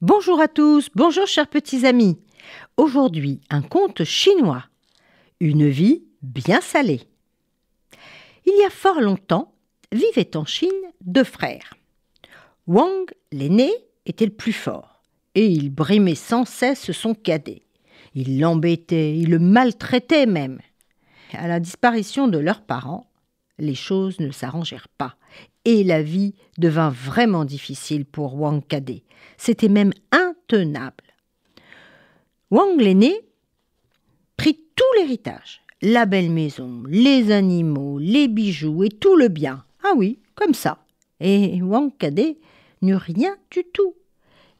Bonjour à tous, bonjour chers petits amis. Aujourd'hui, un conte chinois. Une vie bien salée. Il y a fort longtemps, vivaient en Chine deux frères. Wang, l'aîné, était le plus fort, et il brimait sans cesse son cadet. Il l'embêtait, il le maltraitait même. À la disparition de leurs parents, les choses ne s'arrangèrent pas et la vie devint vraiment difficile pour Wang Kadé. C'était même intenable. Wang l'aîné prit tout l'héritage, la belle maison, les animaux, les bijoux et tout le bien. Ah oui, comme ça. Et Wang Kadé n'eut rien du tout.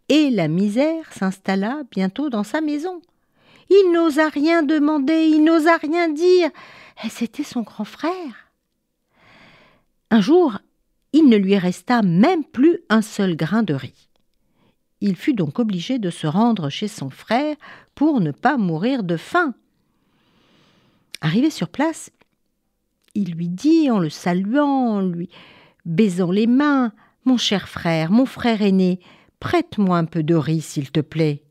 Et la misère s'installa bientôt dans sa maison. Il n'osa rien demander, il n'osa rien dire. C'était son grand frère. Un jour, il ne lui resta même plus un seul grain de riz. Il fut donc obligé de se rendre chez son frère pour ne pas mourir de faim. Arrivé sur place, il lui dit en le saluant, en lui baisant les mains Mon cher frère, mon frère aîné, prête-moi un peu de riz, s'il te plaît.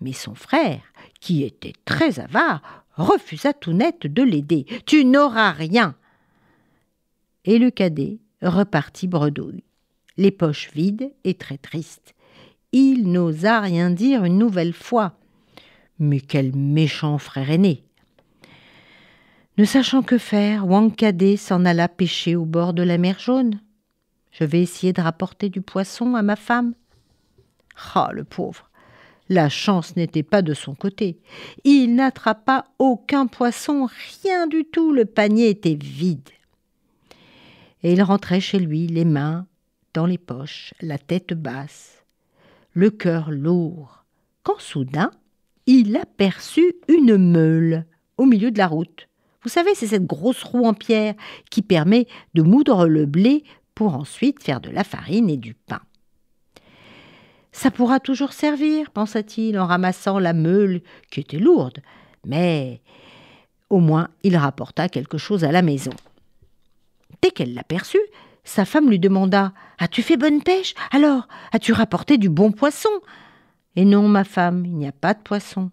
Mais son frère, qui était très avare, refusa tout net de l'aider. Tu n'auras rien, et le cadet repartit bredouille, les poches vides et très tristes. Il n'osa rien dire une nouvelle fois. Mais quel méchant frère aîné Ne sachant que faire, Wang Cadet s'en alla pêcher au bord de la mer Jaune. Je vais essayer de rapporter du poisson à ma femme. Ah, le pauvre la chance n'était pas de son côté. Il n'attrapa aucun poisson, rien du tout, le panier était vide et il rentrait chez lui les mains dans les poches, la tête basse, le cœur lourd, quand soudain il aperçut une meule au milieu de la route. Vous savez, c'est cette grosse roue en pierre qui permet de moudre le blé pour ensuite faire de la farine et du pain. Ça pourra toujours servir, pensa-t-il en ramassant la meule qui était lourde, mais au moins il rapporta quelque chose à la maison. Dès qu'elle l'aperçut, sa femme lui demanda As-tu fait bonne pêche Alors, as-tu rapporté du bon poisson Et non, ma femme, il n'y a pas de poisson.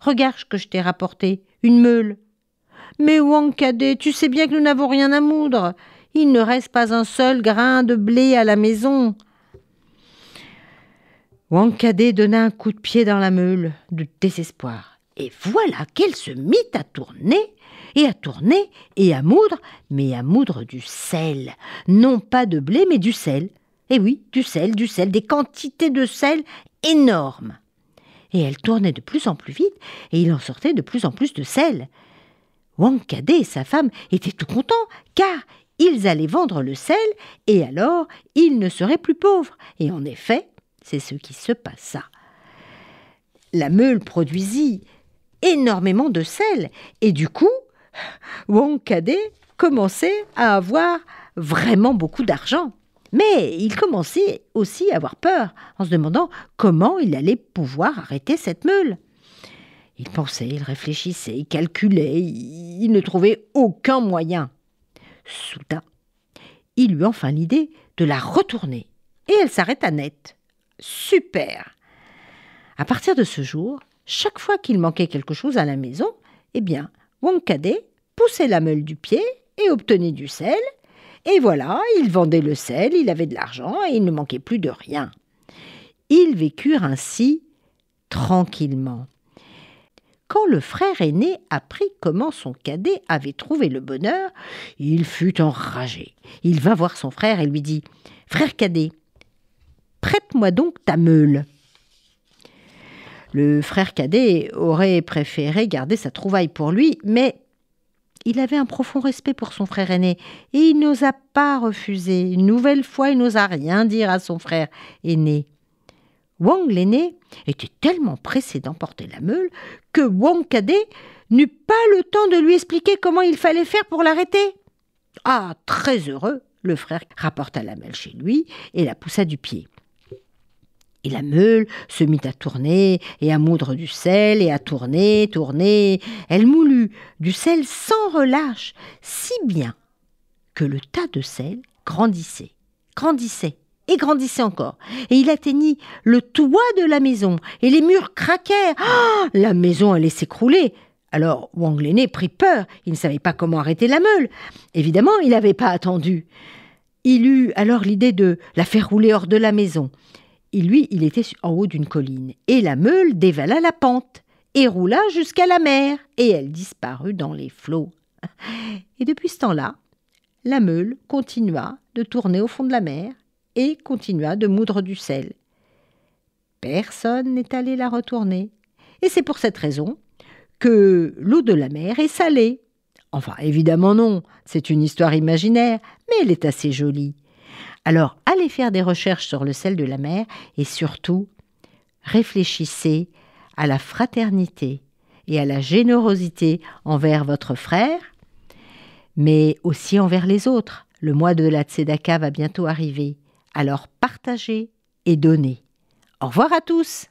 Regarde ce que je t'ai rapporté une meule. Mais Cadet, tu sais bien que nous n'avons rien à moudre. Il ne reste pas un seul grain de blé à la maison. Wankadé donna un coup de pied dans la meule de désespoir. Et voilà qu'elle se mit à tourner, et à tourner, et à moudre, mais à moudre du sel. Non pas de blé, mais du sel. Eh oui, du sel, du sel, des quantités de sel énormes. Et elle tournait de plus en plus vite, et il en sortait de plus en plus de sel. Wang Kade et sa femme étaient tout contents, car ils allaient vendre le sel, et alors ils ne seraient plus pauvres. Et en effet, c'est ce qui se passa. La meule produisit énormément de sel. Et du coup, Wong Kade commençait à avoir vraiment beaucoup d'argent. Mais il commençait aussi à avoir peur, en se demandant comment il allait pouvoir arrêter cette meule. Il pensait, il réfléchissait, il calculait, il ne trouvait aucun moyen. Soudain, il eut enfin l'idée de la retourner, et elle s'arrêta net. Super. À partir de ce jour, chaque fois qu'il manquait quelque chose à la maison, eh bien, Cadet poussait la meule du pied et obtenait du sel. Et voilà, il vendait le sel, il avait de l'argent et il ne manquait plus de rien. Ils vécurent ainsi tranquillement. Quand le frère aîné apprit comment son cadet avait trouvé le bonheur, il fut enragé. Il vint voir son frère et lui dit Frère cadet, prête-moi donc ta meule. Le frère cadet aurait préféré garder sa trouvaille pour lui, mais il avait un profond respect pour son frère aîné, et il n'osa pas refuser. Une nouvelle fois, il n'osa rien dire à son frère aîné. Wang l'aîné était tellement pressé d'emporter la meule que Wang cadet n'eut pas le temps de lui expliquer comment il fallait faire pour l'arrêter. Ah, très heureux, le frère rapporta la meule chez lui et la poussa du pied. Et la meule se mit à tourner et à moudre du sel et à tourner, tourner. Elle moulut du sel sans relâche, si bien que le tas de sel grandissait, grandissait et grandissait encore. Et il atteignit le toit de la maison et les murs craquèrent. Ah la maison allait s'écrouler. Alors Wang Léné prit peur, il ne savait pas comment arrêter la meule. Évidemment, il n'avait pas attendu. Il eut alors l'idée de la faire rouler hors de la maison. Et lui, il était en haut d'une colline. Et la meule dévala la pente et roula jusqu'à la mer, et elle disparut dans les flots. Et depuis ce temps-là, la meule continua de tourner au fond de la mer et continua de moudre du sel. Personne n'est allé la retourner. Et c'est pour cette raison que l'eau de la mer est salée. Enfin, évidemment non, c'est une histoire imaginaire, mais elle est assez jolie. Alors allez faire des recherches sur le sel de la mer et surtout réfléchissez à la fraternité et à la générosité envers votre frère, mais aussi envers les autres. Le mois de la Tzedaka va bientôt arriver, alors partagez et donnez. Au revoir à tous!